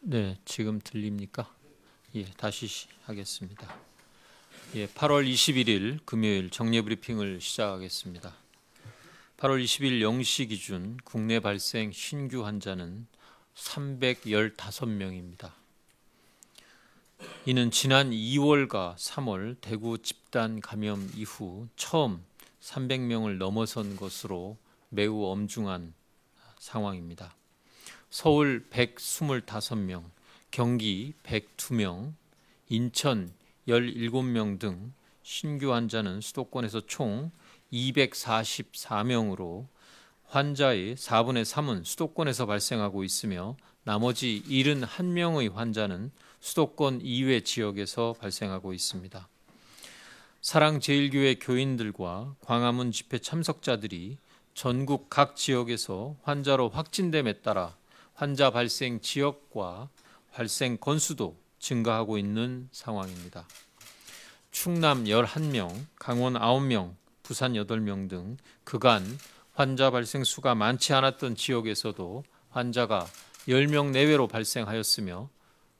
네, 지금 들립니까? 예, 다시 하겠습니다. 예, 8월 21일 금요일 정례 브리핑을 시작하겠습니다. 8월 20일 0시 기준 국내 발생 신규 환자는 315명입니다. 이는 지난 2월과 3월 대구 집단 감염 이후 처음 300명을 넘어선 것으로 매우 엄중한 상황입니다. 서울 125명, 경기 102명, 인천 17명 등 신규 환자는 수도권에서 총 244명으로 환자의 4분의 3은 수도권에서 발생하고 있으며 나머지 71명의 환자는 수도권 이외 지역에서 발생하고 있습니다. 사랑제일교회 교인들과 광화문 집회 참석자들이 전국 각 지역에서 환자로 확진됨에 따라 환자 발생 지역과 발생 건수도 증가하고 있는 상황입니다. 충남 11명, 강원 9명, 부산 8명 등 그간 환자 발생 수가 많지 않았던 지역에서도 환자가 10명 내외로 발생하였으며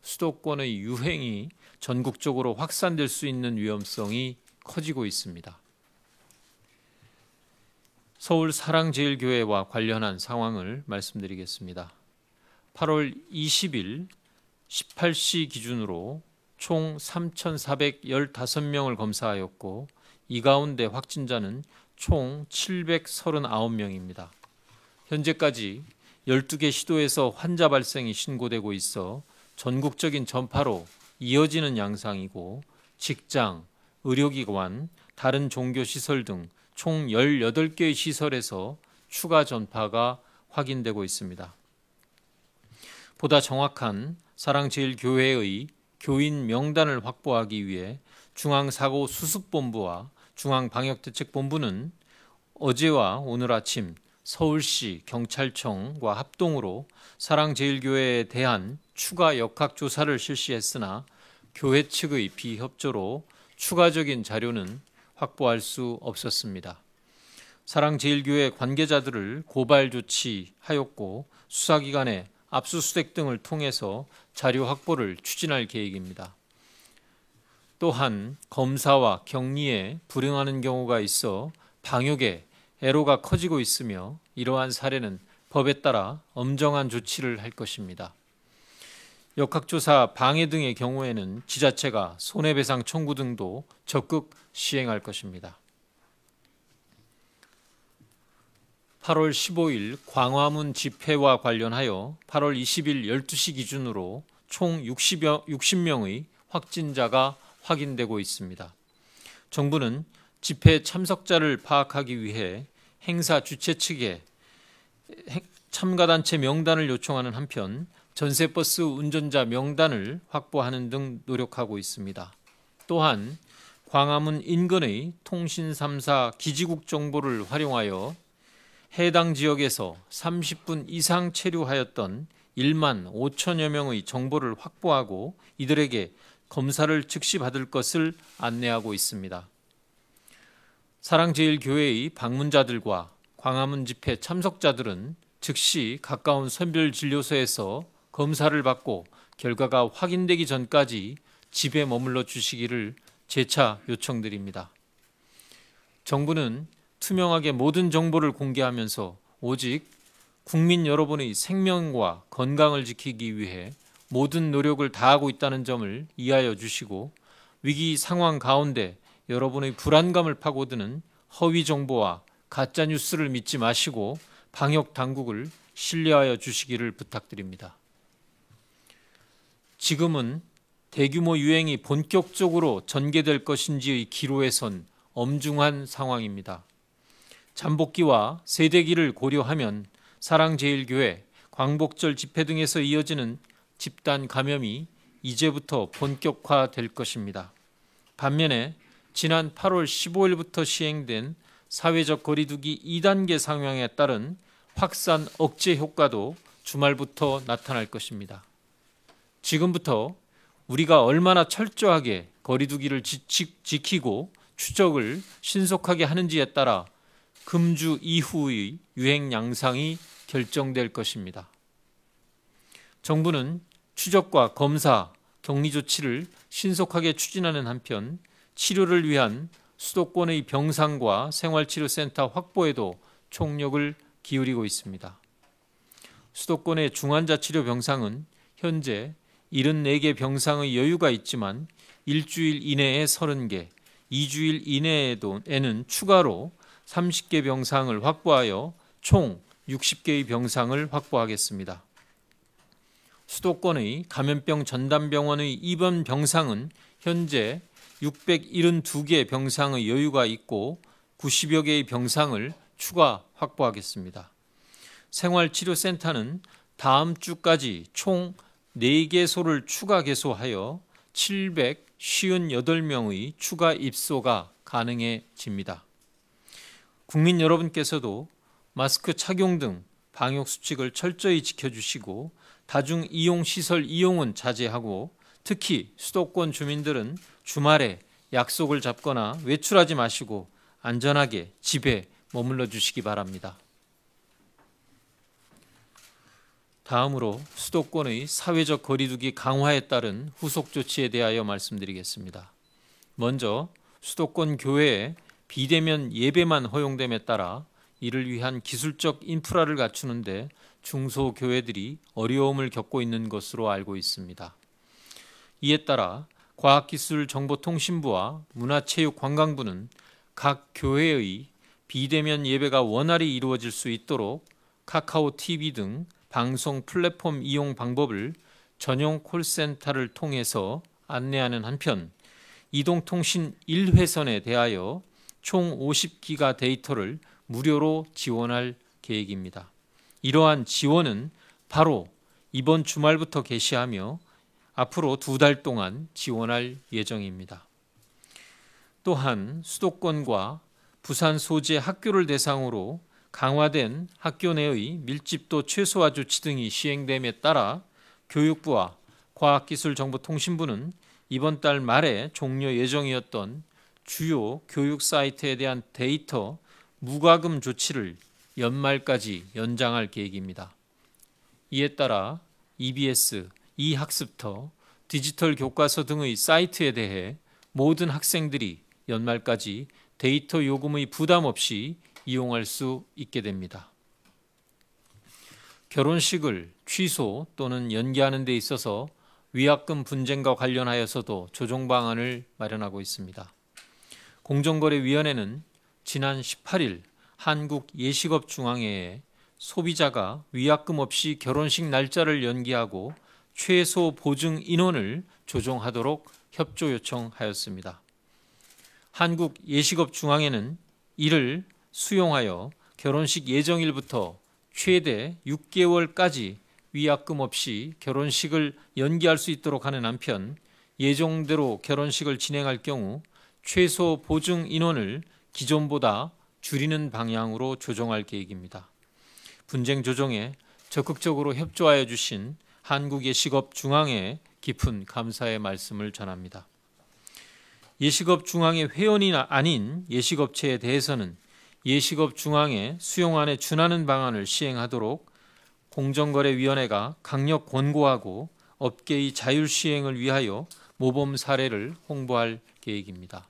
수도권의 유행이 전국적으로 확산될 수 있는 위험성이 커지고 있습니다. 서울 사랑제일교회와 관련한 상황을 말씀드리겠습니다. 8월 20일 18시 기준으로 총 3,415명을 검사하였고 이 가운데 확진자는 총 739명입니다. 현재까지 12개 시도에서 환자 발생이 신고되고 있어 전국적인 전파로 이어지는 양상이고 직장, 의료기관, 다른 종교시설 등 총 18개의 시설에서 추가 전파가 확인되고 있습니다. 보다 정확한 사랑제일 교회의 교인 명단을 확보하기 위해 중앙사고수습본부와 중앙방역대책본부는 어제와 오늘 아침 서울시 경찰청과 합동으로 사랑제일교회에 대한 추가 역학조사를 실시했으나 교회 측의 비협조로 추가적인 자료는 확보할 수 없었습니다. 사랑제일교회 관계자들을 고발 조치하였고 수사기관에 압수수색 등을 통해서 자료 확보를 추진할 계획입니다. 또한 검사와 격리에 불응하는 경우가 있어 방역에 애로가 커지고 있으며 이러한 사례는 법에 따라 엄정한 조치를 할 것입니다. 역학조사 방해 등의 경우에는 지자체가 손해배상 청구 등도 적극 시행할 것입니다. 8월 15일 광화문 집회와 관련하여 8월 20일 12시 기준으로 총 60여, 60명의 확진자가 확인되고 있습니다. 정부는 집회 참석자를 파악하기 위해 행사 주최 측에 참가단체 명단을 요청하는 한편 전세버스 운전자 명단을 확보하는 등 노력하고 있습니다. 또한 광화문 인근의 통신 3사 기지국 정보를 활용하여 해당 지역에서 30분 이상 체류하였던 1만 5천여 명의 정보를 확보하고 이들에게 검사를 즉시 받을 것을 안내하고 있습니다. 사랑제일교회의 방문자들과 광화문 집회 참석자들은 즉시 가까운 선별진료소에서 검사를 받고 결과가 확인되기 전까지 집에 머물러 주시기를 재차 요청드립니다. 정부는 투명하게 모든 정보를 공개하면서 오직 국민 여러분의 생명과 건강을 지키기 위해 모든 노력을 다하고 있다는 점을 이해하여 주시고 위기 상황 가운데 여러분의 불안감을 파고드는 허위 정보와 가짜 뉴스를 믿지 마시고 방역 당국을 신뢰하여 주시기를 부탁드립니다. 지금은 대규모 유행이 본격적으로 전개될 것인지의 기로에 선 엄중한 상황입니다. 잠복기와 세대기를 고려하면 사랑제일교회 광복절 집회 등에서 이어지는 집단 감염이 이제부터 본격화될 것입니다. 반면에 지난 8월 15일부터 시행된 사회적 거리두기 2단계 상황에 따른 확산 억제 효과도 주말부터 나타날 것입니다. 지금부터 우리가 얼마나 철저하게 거리두기를 지키고 추적을 신속하게 하는지에 따라 금주 이후의 유행 양상이 결정될 것입니다. 정부는 추적과 검사, 격리 조치를 신속하게 추진하는 한편 치료를 위한 수도권의 병상과 생활치료센터 확보에도 총력을 기울이고 있습니다. 수도권의 중환자치료 병상은 현재 74개 병상의 여유가 있지만 일주일 이내에 30개, 2주일 이내에는 추가로 30개 병상을 확보하여 총 60개의 병상을 확보하겠습니다. 수도권의 감염병 전담병원의 입원 병상은 현재 672개 병상의 여유가 있고 90여 개의 병상을 추가 확보하겠습니다. 생활치료센터는 다음 주까지 총 4개소를 추가 개소하여 758명의 추가 입소가 가능해집니다. 국민 여러분께서도 마스크 착용 등 방역 수칙을 철저히 지켜주시고 다중 이용 시설 이용은 자제하고 특히 수도권 주민들은 주말에 약속을 잡거나 외출하지 마시고 안전하게 집에 머물러 주시기 바랍니다. 다음으로 수도권의 사회적 거리두기 강화에 따른 후속 조치에 대하여 말씀드리겠습니다. 먼저 수도권 교회에 비대면 예배만 허용됨에 따라 이를 위한 기술적 인프라를 갖추는데 중소교회들이 어려움을 겪고 있는 것으로 알고 있습니다. 이에 따라 과학기술정보통신부와 문화체육관광부는 각 교회의 비대면 예배가 원활히 이루어질 수 있도록 카카오 TV 등 방송 플랫폼 이용 방법을 전용 콜센터를 통해서 안내하는 한편 이동통신 1회선에 대하여 총 50기가 데이터를 무료로 지원할 계획입니다. 이러한 지원은 바로 이번 주말부터 개시하며 앞으로 두 달 동안 지원할 예정입니다. 또한 수도권과 부산 소재 학교를 대상으로 강화된 학교 내의 밀집도 최소화 조치 등이 시행됨에 따라 교육부와 과학기술정보통신부는 이번 달 말에 종료 예정이었던 주요 교육 사이트에 대한 데이터 무과금 조치를 연말까지 연장할 계획입니다. 이에 따라 EBS, e학습터, 디지털 교과서 등의 사이트에 대해 모든 학생들이 연말까지 데이터 요금의 부담 없이 이용할 수 있게 됩니다. 결혼식을 취소 또는 연기하는 데 있어서 위약금 분쟁과 관련하여서도 조정 방안을 마련하고 있습니다. 공정거래위원회는 지난 18일 한국예식업중앙회에 소비자가 위약금 없이 결혼식 날짜를 연기하고 최소 보증 인원을 조정하도록 협조 요청하였습니다. 한국예식업중앙회는 이를 수용하여 결혼식 예정일부터 최대 6개월까지 위약금 없이 결혼식을 연기할 수 있도록 하는 한편 예정대로 결혼식을 진행할 경우 최소 보증 인원을 기존보다 줄이는 방향으로 조정할 계획입니다. 분쟁 조정에 적극적으로 협조하여 주신 한국의 식업 중앙에 깊은 감사의 말씀을 전합니다. 예식업 중앙의 회원이 아닌 예식업체에 대해서는 예식업 중앙의 수용안에 준하는 방안을 시행하도록 공정거래위원회가 강력 권고하고 업계의 자율 시행을 위하여 모범 사례를 홍보할 계획입니다.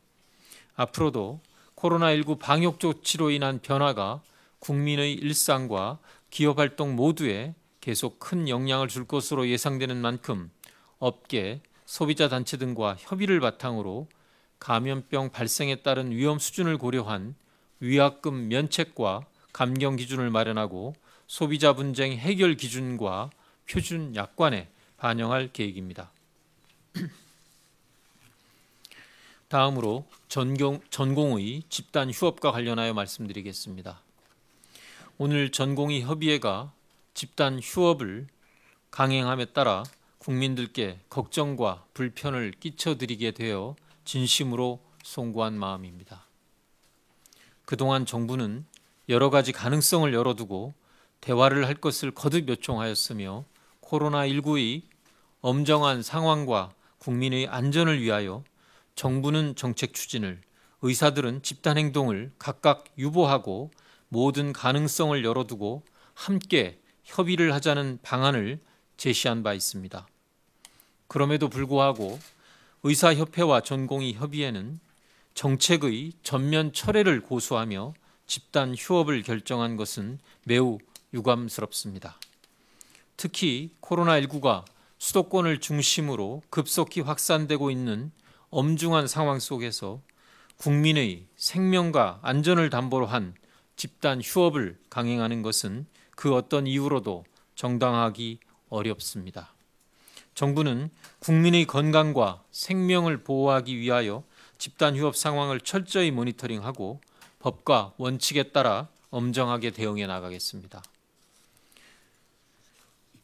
앞으로도 코로나19 방역 조치로 인한 변화가 국민의 일상과 기업 활동 모두에 계속 큰 영향을 줄 것으로 예상되는 만큼 업계, 소비자 단체 등과 협의를 바탕으로 감염병 발생에 따른 위험 수준을 고려한 위약금 면책과 감경 기준을 마련하고 소비자 분쟁 해결 기준과 표준 약관에 반영할 계획입니다. 다음으로 전경, 전공의 집단 휴업과 관련하여 말씀드리겠습니다. 오늘 전공의 협의회가 집단 휴업을 강행함에 따라 국민들께 걱정과 불편을 끼쳐드리게 되어 진심으로 송구한 마음입니다. 그동안 정부는 여러 가지 가능성을 열어두고 대화를 할 것을 거듭 요청하였으며 코로나19의 엄정한 상황과 국민의 안전을 위하여 정부는 정책 추진을, 의사들은 집단 행동을 각각 유보하고 모든 가능성을 열어두고 함께 협의를 하자는 방안을 제시한 바 있습니다. 그럼에도 불구하고 의사협회와 전공의 협의회는 정책의 전면 철회를 고수하며 집단 휴업을 결정한 것은 매우 유감스럽습니다. 특히 코로나19가 수도권을 중심으로 급속히 확산되고 있는 엄중한 상황 속에서 국민의 생명과 안전을 담보로 한 집단 휴업을 강행하는 것은 그 어떤 이유로도 정당하기 어렵습니다. 정부는 국민의 건강과 생명을 보호하기 위하여 집단 휴업 상황을 철저히 모니터링하고 법과 원칙에 따라 엄정하게 대응해 나가겠습니다.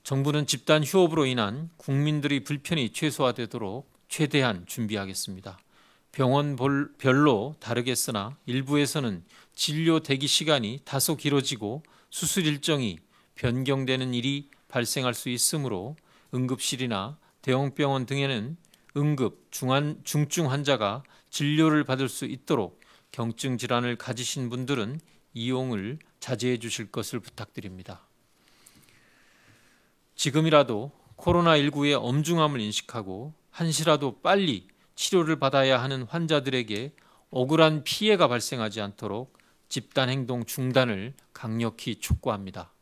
정부는 집단 휴업으로 인한 국민들의 불편이 최소화되도록 최대한 준비하겠습니다. 병원별로 다르겠으나 일부에서는 진료 대기 시간이 다소 길어지고 수술 일정이 변경되는 일이 발생할 수 있으므로 응급실이나 대형병원 등에는 응급 중한, 중증 환자가 진료를 받을 수 있도록 경증 질환을 가지신 분들은 이용을 자제해 주실 것을 부탁드립니다. 지금이라도 코로나19의 엄중함을 인식하고 한시라도 빨리 치료를 받아야 하는 환자들에게 억울한 피해가 발생하지 않도록 집단 행동 중단을 강력히 촉구합니다.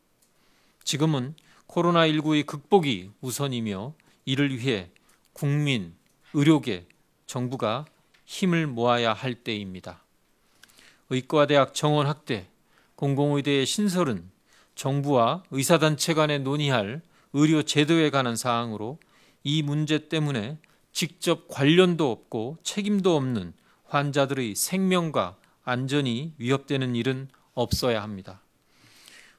지금은 코로나19의 극복이 우선이며 이를 위해 국민, 의료계, 정부가 힘을 모아야 할 때입니다. 의과대학 정원 확대, 공공의대의 신설은 정부와 의사단체 간에 논의할 의료 제도에 관한 사항으로 이 문제 때문에 직접 관련도 없고 책임도 없는 환자들의 생명과 안전이 위협되는 일은 없어야 합니다.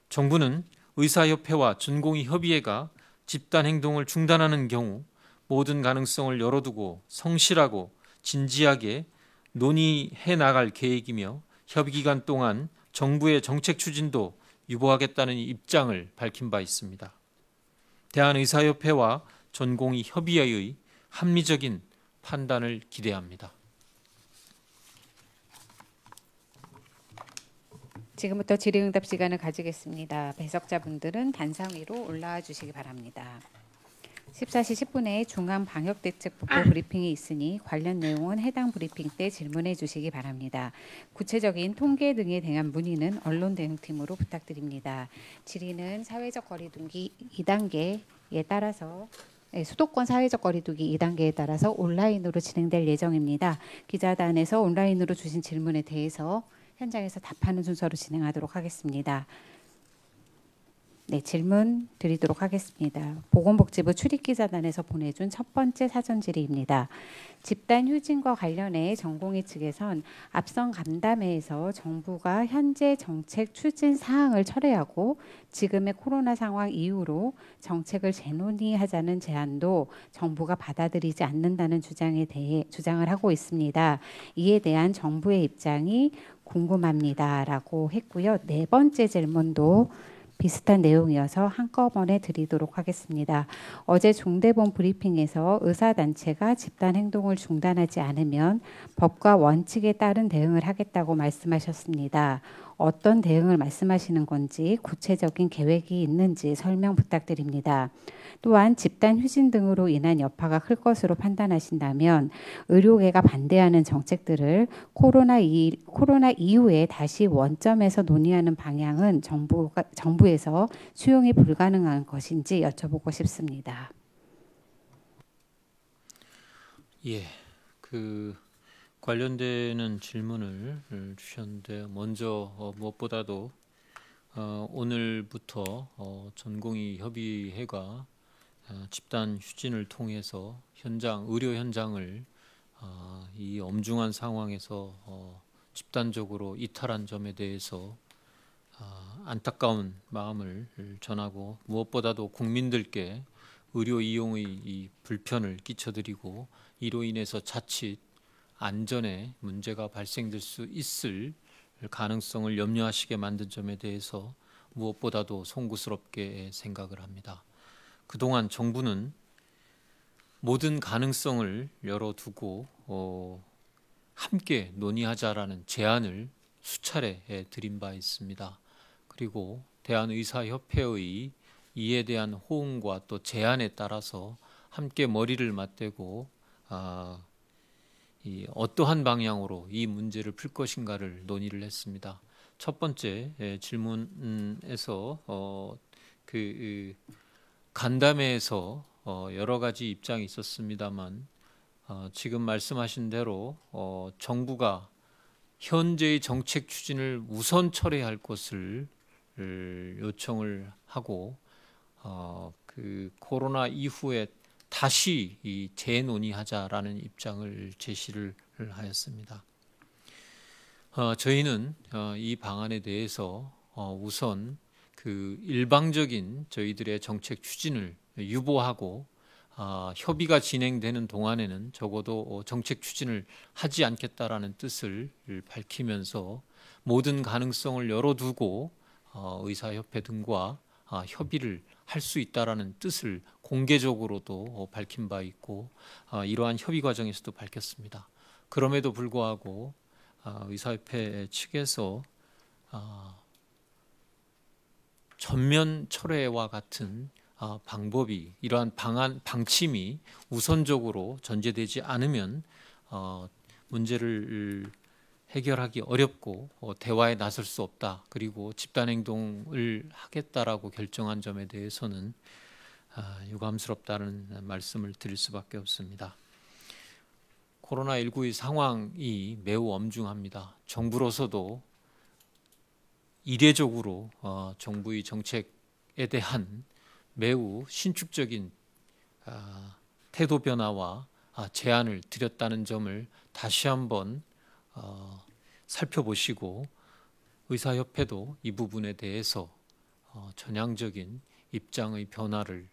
정부는 의사협회와 준공의 협의회가 집단 행동을 중단하는 경우 모든 가능성을 열어두고 성실하고 진지하게 논의해 나갈 계획이며 협의 기간 동안 정부의 정책 추진도 유보하겠다는 입장을 밝힌 바 있습니다. 대한의사협회와 전공이 협의회의 합리적인 판단을 기대합니다. 지금부터 질의응답 시간을 가지겠습니다. 배석자분들은 단상 위로 올라와 주시기 바랍니다. 14시 10분에 중앙방역대책부 아. 브리핑이 있으니 관련 내용은 해당 브리핑 때 질문해 주시기 바랍니다. 구체적인 통계 등에 대한 문의는 언론대응팀으로 부탁드립니다. 질의는 사회적 거리두기 2단계에 따라서 예, 수도권 사회적 거리두기 2단계에 따라서 온라인으로 진행될 예정입니다. 기자단에서 온라인으로 주신 질문에 대해서 현장에서 답하는 순서로 진행하도록 하겠습니다. 네, 질문 드리도록 하겠습니다. 보건복지부 출입기자단에서 보내준 첫 번째 사전 질의입니다. 집단 휴진과 관련해 전공의 측에선 앞선 간담회에서 정부가 현재 정책 추진 사항을 철회하고 지금의 코로나 상황 이후로 정책을 재논의하자는 제안도 정부가 받아들이지 않는다는 주장에 대해 주장을 하고 있습니다. 이에 대한 정부의 입장이 궁금합니다라고 했고요. 네 번째 질문도 음. 비슷한 내용이어서 한꺼번에 드리도록 하겠습니다. 어제 중대본 브리핑에서 의사단체가 집단 행동을 중단하지 않으면 법과 원칙에 따른 대응을 하겠다고 말씀하셨습니다. 어떤 대응을 말씀하시는 건지 구체적인 계획이 있는지 설명 부탁드립니다. 또한 집단 휴진 등으로 인한 여파가 클 것으로 판단하신다면 의료계가 반대하는 정책들을 코로나, 이, 코로나 이후에 다시 원점에서 논의하는 방향은 정부가, 정부에서 수용이 불가능한 것인지 여쭤보고 싶습니다. 예, 그 관련되는 질문을 어, 주셨는데 먼저 어, 무엇보다도 어, 오늘부터 어, 전공의 협의회가 어, 집단 휴진을 통해서 현장 의료 현장을 어, 이 엄중한 상황에서 집단적으로 이탈한 점에 대해서 안타까운 마음을 전하고 무엇보다도 국민들께 의료 이용의 불편을 끼쳐드리고 이로 인해서 자칫 안전에 문제가 발생될 수 있을 가능성을 염려하시게 만든 점에 대해서 무엇보다도 송구스럽게 생각을 합니다. 그동안 정부는 모든 가능성을 열어두고 어, 함께 논의하자라는 제안을 수차례 예, 드린 바 있습니다. 그리고 대한의사협회의 이에 대한 호응과 또 제안에 따라서 함께 머리를 맞대고 아, 이 어떠한 방향으로 이 문제를 풀 것인가를 논의를 했습니다. 첫 번째 예, 질문에서 어, 그 간담회에서 어, 여러 가지 입장이 있었습니다만 어, 지금 말씀하신 대로 어, 정부가 현재의 정책 추진을 우선 처리할 것을 요청을 하고 어, 그 코로나 이후에 다시 이 재논의하자라는 입장을 제시를 하였습니다. 어, 저희는 어, 이 방안에 대해서 어, 우선 그 일방적인 저희들의 정책 추진을 유보하고 아, 협의가 진행되는 동안에는 적어도 어, 정책 추진을 하지 않겠다라는 뜻을 밝히면서 모든 가능성을 열어두고 어, 의사협회 등과 아, 협의를 할 수 있다라는 뜻을 공개적으로도 어, 밝힌 바 있고 아, 이러한 협의 과정에서도 밝혔습니다. 그럼에도 불구하고 아, 의사협회 측에서 아, 전면 철회와 같은 방법이 이러한 방안 방침이 우선적으로 전제되지 않으면 어, 문제를 해결하기 어렵고 어, 대화에 나설 수 없다. 그리고 집단 행동을 하겠다라고 결정한 점에 대해서는 아, 유감스럽다는 말씀을 드릴 수밖에 없습니다. 코로나19의 상황이 매우 엄중합니다. 정부로서도 이례적으로 어, 정부의 정책에 대한 매우 신축적인 아, 태도 변화와 아, 제안을 드렸다는 점을 다시 한번 어, 살펴보시고 의사협회도 이 부분에 대해서 어, 전향적인 입장의 변화를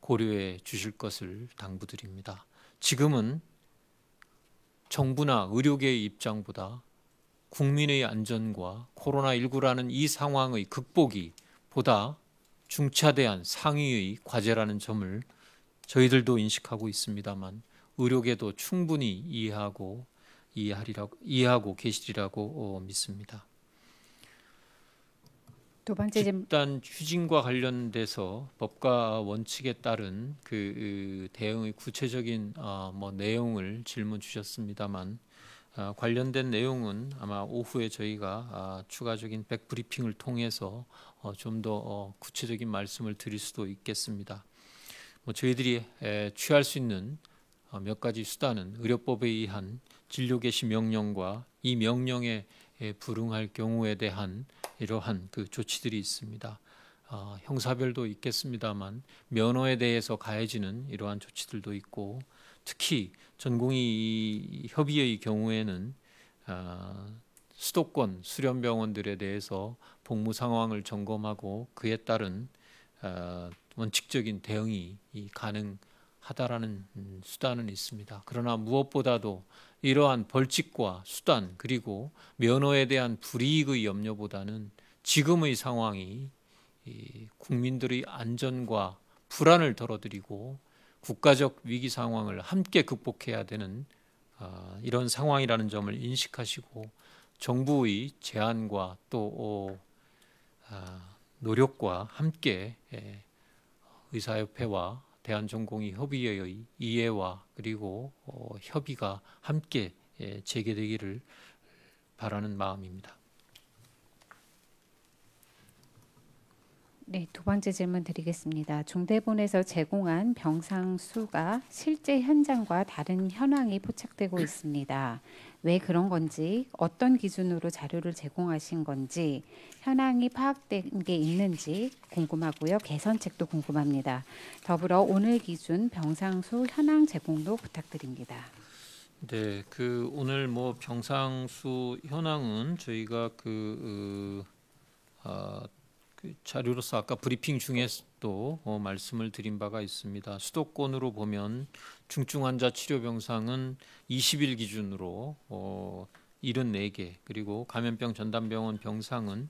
고려해 주실 것을 당부드립니다. 지금은 정부나 의료계의 입장보다 국민의 안전과 코로나19라는 이 상황의 극복이 보다 중차대한 상위의 과제라는 점을 저희들도 인식하고 있습니다만 의료계도 충분히 이해하고 이해하리라고 이해하고 계시리라고 믿습니다. 두 번째 집단 휴진과 관련돼서 법과 원칙에 따른 그, 그 대응의 구체적인 어, 뭐 내용을 질문 주셨습니다만 어, 관련된 내용은 아마 오후에 저희가 아, 추가적인 백브리핑을 통해서 어, 좀더 구체적인 말씀을 드릴 수도 있겠습니다. 뭐 저희들이 취할 수 있는 몇 가지 수단은 의료법에 의한 진료 개시 명령과 이 명령에 불응할 경우에 대한 이러한 그 조치들이 있습니다. 어, 형사별도 있겠습니다만 면허에 대해서 가해지는 이러한 조치들도 있고 특히 전공의 협의의 경우에는 어, 수도권 수련병원들에 대해서 복무 상황을 점검하고 그에 따른 어, 원칙적인 대응이 가능 하다라는 수단은 있습니다. 그러나 무엇보다도 이러한 벌칙과 수단 그리고 면허에 대한 불이익의 염려보다는 지금의 상황이 국민들의 안전과 불안을 덜어드리고 국가적 위기 상황을 함께 극복해야 되는 아, 이런 상황이라는 점을 인식하시고 정부의 제안과 또 어, 아, 노력과 함께 예, 의사협회와 대한전공의 협의회의 이해와 그리고 어, 협의가 함께 예, 재개되기를 바라는 마음입니다. 네, 두 번째 질문 드리겠습니다. 중대본에서 제공한 병상 수가 실제 현장과 다른 현황이 포착되고 있습니다. 왜 그런 건지 어떤 기준으로 자료를 제공하신 건지 현황이 파악된 게 있는지 궁금하고요. 개선책도 궁금합니다. 더불어 오늘 기준 병상수 현황 제공도 부탁드립니다. 네, 그 오늘 뭐 병상수 현황은 저희가 그 어, 어그 자료로서 아까 브리핑 중에도 어, 말씀을 드린 바가 있습니다. 수도권으로 보면 중증 환자 치료 병상은 20일 기준으로 어, 74개 그리고 감염병 전담병원 병상은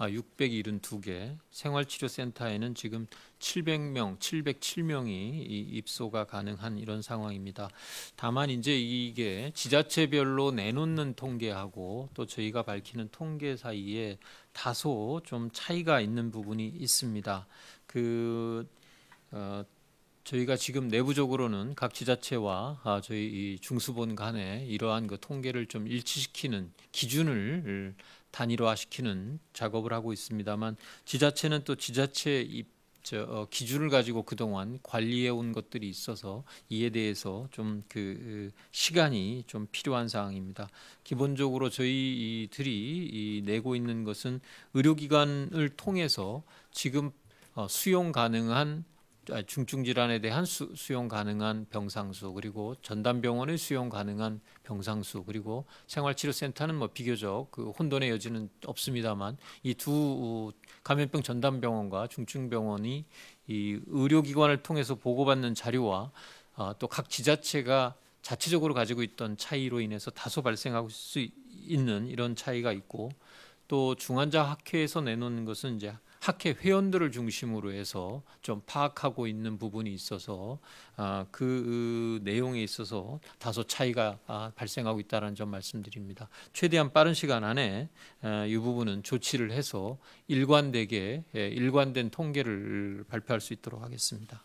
672개, 아, 생활치료센터에는 지금 700명, 707명이 입소가 가능한 이런 상황입니다. 다만 이제 이게 지자체별로 내놓는 통계하고 또 저희가 밝히는 통계 사이에 다소 좀 차이가 있는 부분이 있습니다. 그 어, 저희가 지금 내부적으로는 각 지자체와 아, 저희 이 중수본 간에 이러한 그 통계를 좀 일치시키는 기준을 단일화시키는 작업을 하고 있습니다만 지자체는 또 지자체 저 어, 기준을 가지고 그동안 관리해 온 것들이 있어서 이에 대해서 좀그 그 시간이 좀 필요한 사항입니다. 기본적으로 저희들이 내고 있는 것은 의료기관을 통해서 지금 어, 수용 가능한 아, 중증 질환에 대한 수, 용 가능한 병상 수 그리고 전담 병원의 수용 가능한 병상 수 그리고 생활치료센터는 뭐 비교적 그 혼돈의 여지는 없습니다만 이 두 감염병 전담 병원과 중증 병원이 이 의료기관을 통해서 보고받는 자료와 아, 또각 지자체가 자체적으로 가지고 있던 차이로 인해서 다소 발생할 수 있는 이런 차이가 있고 또 중환자 학회에서 내놓는 것은 이제 학회 회원들을 중심으로 해서 좀 파악하고 있는 부분이 있어서 아, 그 내용에 있어서 다소 차이가 아, 발생하고 있다는 점 말씀드립니다. 최대한 빠른 시간 안에 아, 이 부분은 조치를 해서 일관되게 예, 일관된 통계를 발표할 수 있도록 하겠습니다.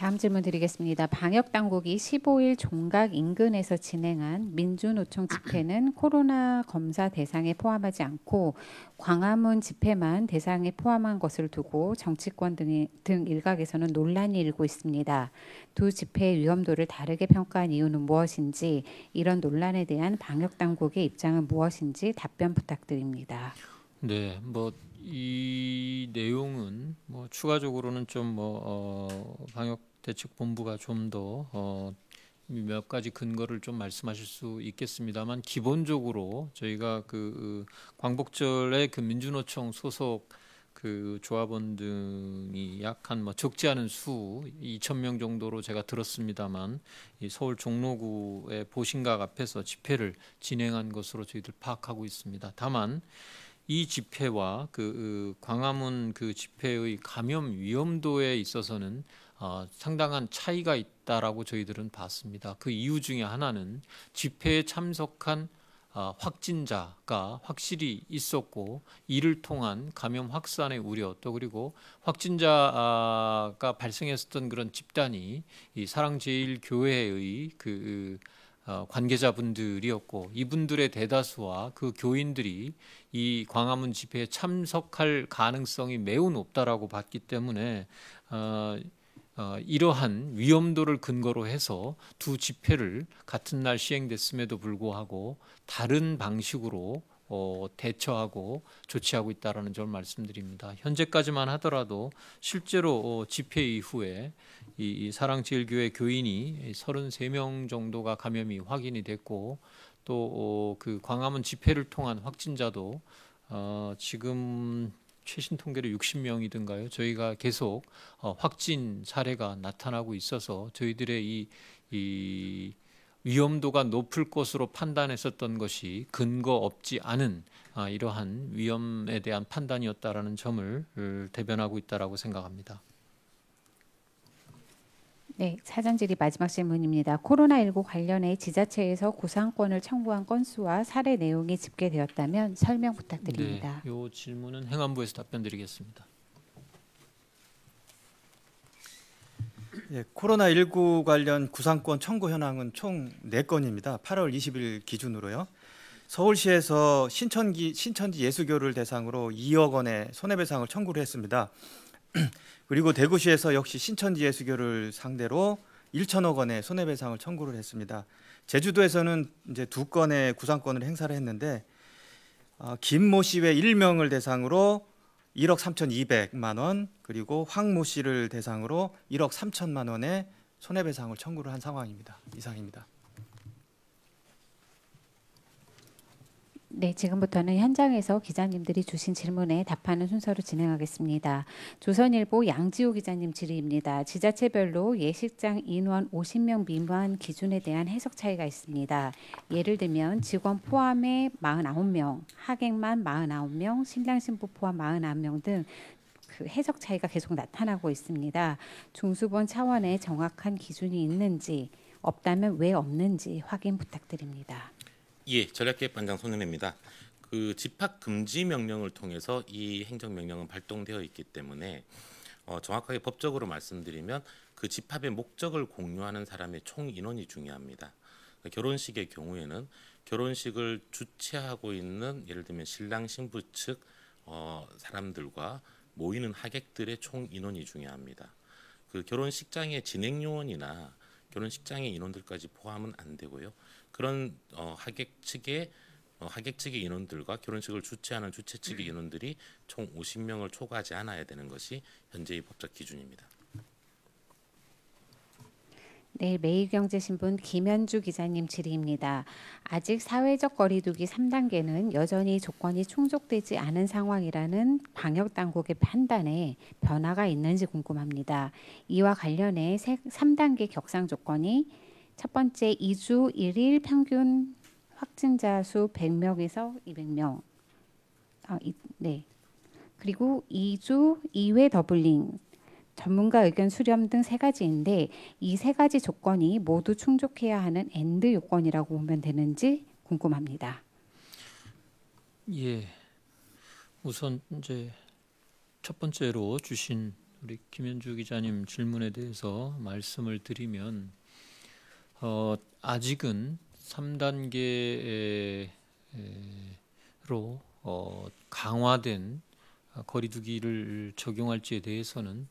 다음 질문 드리겠습니다. 방역 당국이 15일 종각 인근에서 진행한 민주노총 집회는 코로나 검사 대상에 포함하지 않고 광화문 집회만 대상에 포함한 것을 두고 정치권 등, 등 일각에서는 논란이 일고 있습니다. 두 집회의 위험도를 다르게 평가한 이유는 무엇인지 이런 논란에 대한 방역 당국의 입장은 무엇인지 답변 부탁드립니다. 네, 뭐. 이 내용은 뭐 추가적으로는 좀뭐 어, 방역 대책본부가 좀더 어, 몇 가지 근거를 좀 말씀하실 수 있겠습니다만 기본적으로 저희가 그, 그 광복절에 그 민주노총 소속 그 조합원 등이 약한뭐 적지 않은 수 2천 명 정도로 제가 들었습니다만 이 서울 종로구의 보신각 앞에서 집회를 진행한 것으로 저희들 파악하고 있습니다. 다만 이 집회와 그, 그 광화문 그 집회의 감염 위험도에 있어서는 어, 상당한 차이가 있다라고 저희들은 봤습니다. 그 이유 중에 하나는 집회에 참석한 어, 확진자가 확실히 있었고 이를 통한 감염 확산의 우려 또 그리고 확진자가 발생했었던 그런 집단이 이 사랑제일교회의 그 어, 관계자분들이었고 이분들의 대다수와 그 교인들이 이 광화문 집회에 참석할 가능성이 매우 높다라고 봤기 때문에 어, 어, 이러한 위험도를 근거로 해서 두 집회를 같은 날 시행됐음에도 불구하고 다른 방식으로 어, 대처하고 조치하고 있다라는 점을 말씀드립니다. 현재까지만 하더라도 실제로 어, 집회 이후에 이 사랑제일교회 교인이 33명 정도가 감염이 확인이 됐고 또 그 광화문 집회를 통한 확진자도 지금 최신 통계로 60명이든가요. 저희가 계속 어, 확진 사례가 나타나고 있어서 저희들의 이, 이 위험도가 높을 것으로 판단했었던 것이 근거 없지 않은 아, 이러한 위험에 대한 판단이었다라는 점을 대변하고 있다라고 생각합니다. 네, 사장질이 마지막 질문입니다. 코로나19 관련해 지자체에서 고상권을 청구한 건수와 사례 내용이 집계되었다면 설명 부탁드립니다. 네, 이 질문은 행안부에서 답변드리겠습니다. 예, 코로나19 관련 구상권 청구 현황은 총 4건입니다. 8월 20일 기준으로요. 서울시에서 신천기, 신천지 예수교를 대상으로 2억 원의 손해배상을 청구를 했습니다. 그리고 대구시에서 역시 신천지예수교를 상대로 1천억 원의 손해배상을 청구를 했습니다. 제주도에서는 이제 두 건의 구상권을 행사를 했는데 어, 아, 김모 씨의일명을 대상으로 1억 3,200만 원 그리고 황 모 씨를 대상으로 1억 3천만 원의 손해배상을 청구를 한 상황입니다. 이상입니다. 네, 지금부터는 현장에서 기자님들이 주신 질문에 답하는 순서로 진행하겠습니다. 조선일보 양지호 기자님 질의입니다. 지자체별로 예식장 인원 50명 미만 기준에 대한 해석 차이가 있습니다. 예를 들면 직원 포함해 49명, 하객만 49명, 신랑 신부 포함 49명 등그 해석 차이가 계속 나타나고 있습니다. 중수본 차원의 정확한 기준이 있는지 없다면 왜 없는지 확인 부탁드립니다. 예, 전략기획 반장 손은혜입니다. 그 집합 금지 명령을 통해서 이 행정 명령은 발동되어 있기 때문에 어, 정확하게 법적으로 말씀드리면 그 집합의 목적을 공유하는 사람의 총 인원이 중요합니다. 결혼식의 경우에는 결혼식을 주최하고 있는 예를 들면 신랑 신부 측 어, 사람들과 모이는 하객들의 총 인원이 중요합니다. 그 결혼식장의 진행 요원이나 결혼식장의 인원들까지 포함은 안 되고요. 그런 어, 하객 측의 어, 하객 측의 인원들과 결혼식을 주최하는 주최 측의 인원들이 총 50명을 초과하지 않아야 되는 것이 현재의 법적 기준입니다. 네, 매일경제신문 김현주 기자님 질의입니다. 아직 사회적 거리두기 3단계는 여전히 조건이 충족되지 않은 상황이라는 방역당국의 판단에 변화가 있는지 궁금합니다. 이와 관련해 3단계 격상 조건이 첫 번째 2주 1일 평균 확진자 수 100명에서 200명. 아, 이, 네. 그리고 2주 2회 더블링. 전문가 의견 수렴 등 세 가지인데 이 세 가지 조건이 모두 충족해야 하는 엔드 요건이라고 보면 되는지 궁금합니다. 예. 우선 이제 첫 번째로 주신 우리 김현주 기자님 질문에 대해서 말씀을 드리면 어, 아직은 3단계로 어, 강화된 어, 거리두기를 적용할지에 대해서는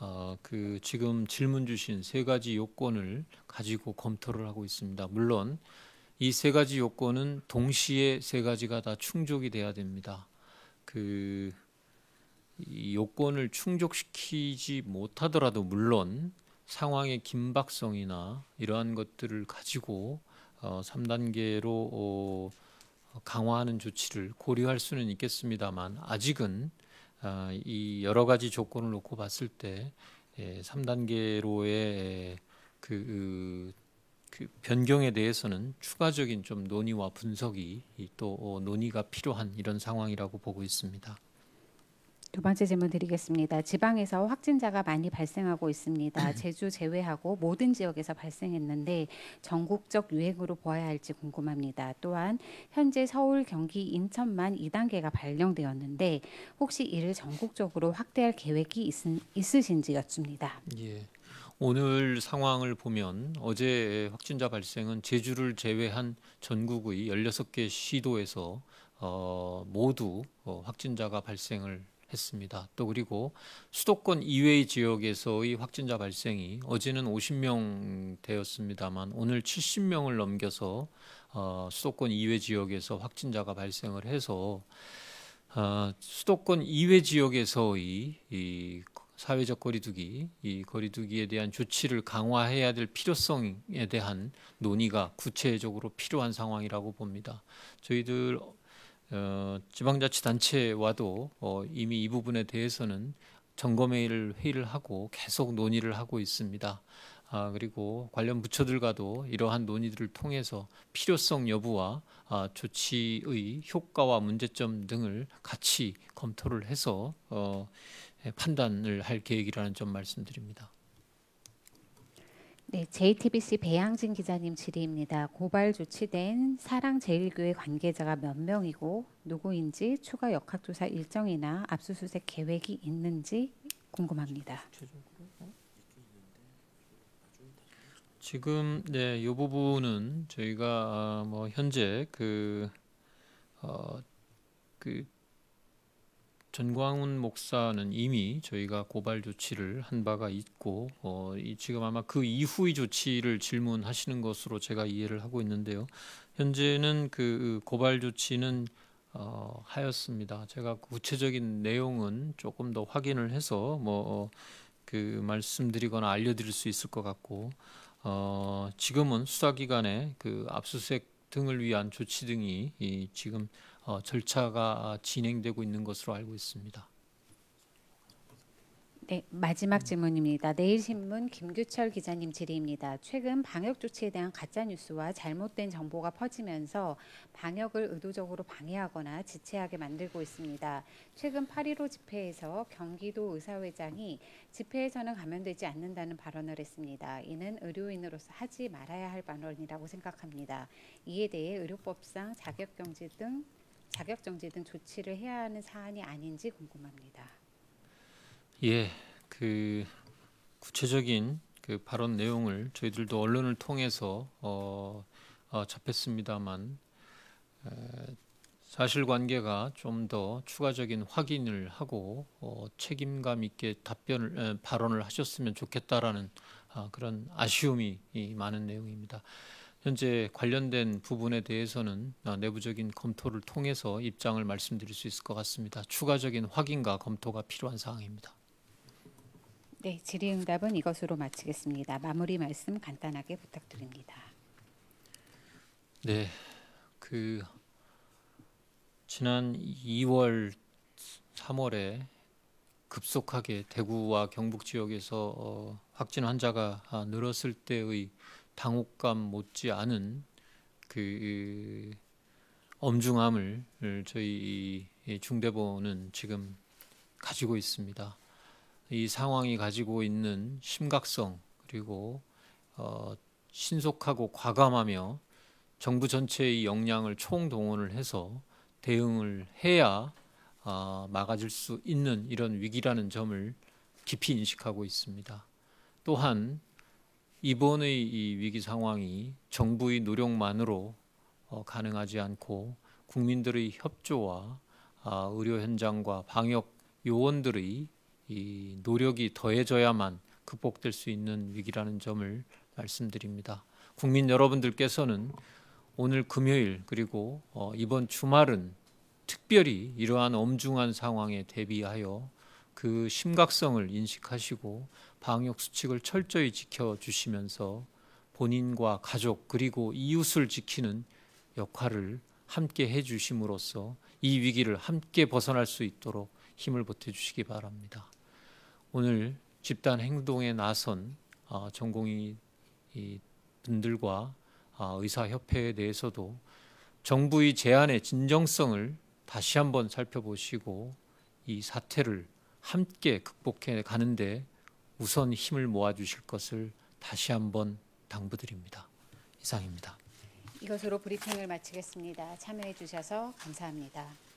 어, 그 지금 질문 주신 세 가지 요건을 가지고 검토를 하고 있습니다. 물론 이 세 가지 요건은 동시에 세 가지가 다 충족이 돼야 됩니다. 그 요건을 충족시키지 못하더라도 물론 상황의 긴박성이나 이러한 것들을 가지고 어, 3단계로 어, 강화하는 조치를 고려할 수는 있겠습니다만 아직은 어, 이 여러 가지 조건을 놓고 봤을 때 예, 3단계로의 그, 그, 그, 변경에 대해서는 추가적인 좀 논의와 분석이 또 논의가 필요한 이런 상황이라고 보고 있습니다. 두 번째 질문 드리겠습니다. 지방에서 확진자가 많이 발생하고 있습니다. 음. 제주 제외하고 모든 지역에서 발생했는데 전국적 유행으로 보아야 할지 궁금합니다. 또한 현재 서울, 경기, 인천만 2단계가 발령되었는데 혹시 이를 전국적으로 확대할 계획이 있, 으신지 여쭙니다. 예. 오늘 상황을 보면 어제 확진자 발생은 제주를 제외한 전국의 16개 시도에서 어, 모두 어, 확진자가 발생을 했습니다. 또 그리고 수도권 이외의 지역에서의 확진자 발생이 어제는 50명 되었습니다만 오늘 70명을 넘겨서 어, 수도권 이외 지역에서 확진자가 발생을 해서 어, 수도권 이외 지역에서의 이 사회적 거리두기, 이 거리두기에 대한 조치를 강화해야 될 필요성에 대한 논의가 구체적으로 필요한 상황이라고 봅니다. 저희들 어, 지방자치단체와도 어, 이미 이 부분에 대해서는 점검회의를 회의를 하고 계속 논의를 하고 있습니다. 아, 그리고 관련 부처들과도 이러한 논의들을 통해서 필요성 여부와 아, 조치의 효과와 문제점 등을 같이 검토를 해서 어, 예, 판단을 할 계획이라는 점 말씀드립니다. 네, JTBC 배양진 기자님 질의입니다. 고발 조치된 사랑제일교회 관계자가 몇 명이고 누구인지 추가 역학조사 일정이나 압수수색 계획이 있는지 궁금합니다. 지금 네, 이 부분은 저희가 아, 뭐 현재 그, 어, 그 전광훈 목사는 이미 저희가 고발 조치를 한 바가 있고 어, 지금 아마 그 이후의 조치를 질문하시는 것으로 제가 이해를 하고 있는데요. 현재는 그 고발 조치는 어, 하였습니다. 제가 구체적인 내용은 조금 더 확인을 해서 뭐그 어, 말씀드리거나 알려드릴 수 있을 것 같고 어, 지금은 수사기관의 그 압수수색 등을 위한 조치 등이 이 지금 어, 절차가 진행되고 있는 것으로 알고 있습니다. 네, 마지막 질문입니다. 내일신문 김규철 기자님 질의입니다. 최근 방역 조치에 대한 가짜 뉴스와 잘못된 정보가 퍼지면서 방역을 의도적으로 방해하거나 지체하게 만들고 있습니다. 최근 8.15 집회에서 경기도 의사회장이 집회에서는 감염되지 않는다는 발언을 했습니다. 이는 의료인으로서 하지 말아야 할 발언이라고 생각합니다. 이에 대해 의료법상 자격정지 등 자격 정지 등 조치를 해야 하는 사안이 아닌지 궁금합니다. 예, 그 구체적인 그 발언 내용을 저희들도 언론을 통해서 어, 어, 접했습니다만 에, 사실관계가 좀 더 추가적인 확인을 하고 어, 책임감 있게 답변을 에, 발언을 하셨으면 좋겠다라는 아, 그런 아쉬움이 많은 내용입니다. 현재 관련된 부분에 대해서는 아, 내부적인 검토를 통해서 입장을 말씀드릴 수 있을 것 같습니다. 추가적인 확인과 검토가 필요한 사항입니다. 네, 질의응답은 이것으로 마치겠습니다. 마무리 말씀 간단하게 부탁드립니다. 네, 그 지난 2월, 3월에 급속하게 대구와 경북 지역에서 어, 확진 환자가 아, 늘었을 때의 당혹감 못지 않은 그 엄중함을 저희 중대본은 지금 가지고 있습니다. 이 상황이 가지고 있는 심각성 그리고 어, 신속하고 과감하며 정부 전체의 역량을 총동원을 해서 대응을 해야 어, 막아질 수 있는 이런 위기라는 점을 깊이 인식하고 있습니다. 또한 이번의 이 위기 상황이 정부의 노력만으로 어, 가능하지 않고 국민들의 협조와 아, 의료 현장과 방역 요원들의 이 노력이 더해져야만 극복될 수 있는 위기라는 점을 말씀드립니다. 국민 여러분들께서는 오늘 금요일 그리고 어, 이번 주말은 특별히 이러한 엄중한 상황에 대비하여 그 심각성을 인식하시고 방역 수칙을 철저히 지켜 주시면서 본인과 가족 그리고 이웃을 지키는 역할을 함께 해 주심으로써 이 위기를 함께 벗어날 수 있도록 힘을 보태 주시기 바랍니다. 오늘 집단 행동에 나선 아, 전공의 분들과 아, 의사협회에 대해서도 정부의 제안의 진정성을 다시 한번 살펴보시고 이 사태를 함께 극복해 가는데 우선 힘을 모아 주실 것을 다시 한번 당부드립니다. 이상입니다. 이것으로 브리핑을 마치겠습니다. 참여해 주셔서 감사합니다.